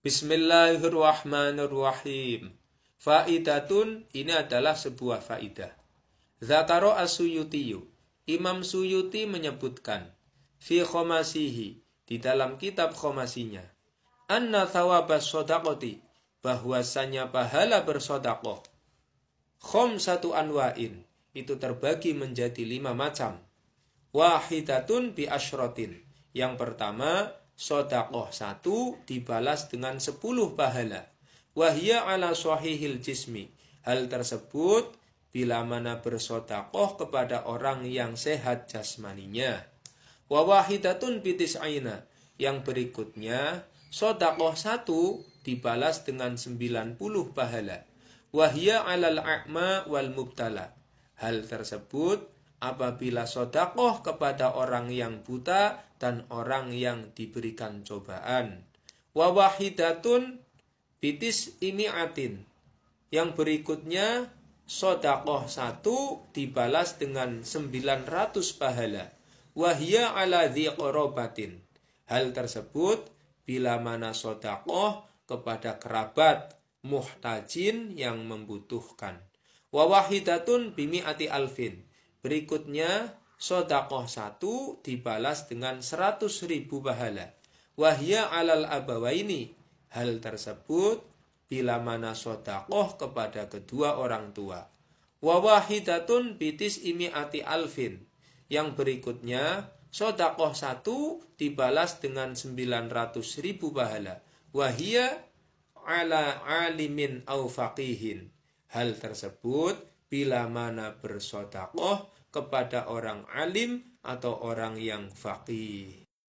Bismillahirrahmanirrahim. Faidatun ini adalah sebuah faidah. Zakaro asuyutiyu. Imam Suyuti menyebutkan fi khomasihi di dalam kitab khomasinya anna thawabas sodakoti bahwasanya pahala bersodakoh khom satu anwain itu terbagi menjadi lima macam wahidatun bi ashrotin yang pertama sodakoh satu dibalas dengan sepuluh pahala. Wahya ala suahihil jismi. Hal tersebut bila mana bersodakoh kepada orang yang sehat jasmaninya. Wawahidatun bitis aina. Yang berikutnya, sodakoh satu dibalas dengan sembilan puluh pahala. Wahya alal a'ma wal mubtala. Hal tersebut apabila sodakoh kepada orang yang buta dan orang yang diberikan cobaan. Wawahidatun bitis ini atin. Yang berikutnya sodakoh satu dibalas dengan 900 pahala. Wahya ala zikorobatin. Hal tersebut bila mana sodakoh kepada kerabat muhtajin yang membutuhkan. Wawahidatun ati alfin Berikutnya, sodakoh satu dibalas dengan seratus ribu pahala. Wahya alal abawaini. Hal tersebut bila mana sodakoh kepada kedua orang tua. Wawahidatun bitis imi ati alfin. Yang berikutnya, sodakoh satu dibalas dengan sembilan ratus ribu pahala. Wahya ala alimin au faqihin. Hal tersebut bila mana bersodakoh kepada orang alim atau orang yang faqih.